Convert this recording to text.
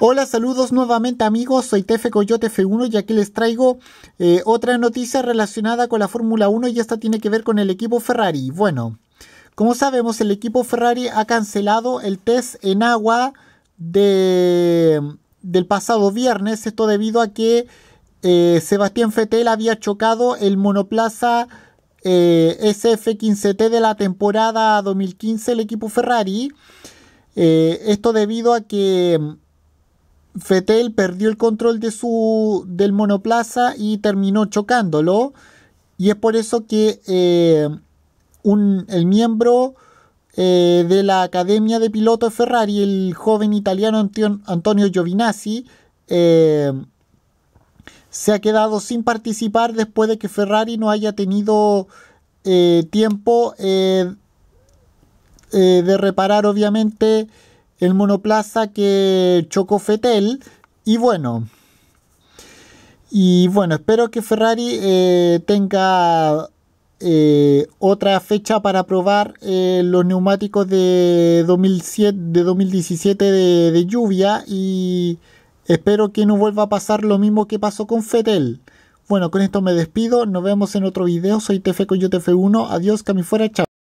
Hola, saludos nuevamente amigos, soy TF Coyote F1 y aquí les traigo eh, otra noticia relacionada con la Fórmula 1 y esta tiene que ver con el equipo Ferrari. Bueno, como sabemos el equipo Ferrari ha cancelado el test en agua de, del pasado viernes, esto debido a que eh, Sebastián Fetel había chocado el monoplaza eh, SF15T de la temporada 2015 el equipo Ferrari. esto debido a que Fetel perdió el control de su, del monoplaza y terminó chocándolo. Y es por eso que eh, el miembro eh, de la Academia de Pilotos Ferrari, el joven italiano Antonio Giovinazzi, eh, se ha quedado sin participar después de que Ferrari no haya tenido tiempo de reparar, obviamente, el monoplaza que chocó Fetel. Y bueno, y bueno, espero que Ferrari eh, tenga eh, otra fecha para probar eh, los neumáticos de, 2017 de, lluvia y espero que no vuelva a pasar lo mismo que pasó con Fetel. Bueno, con esto me despido, nos vemos en otro video, soy Tefeco yo Tf1, adiós, que fuera, chao.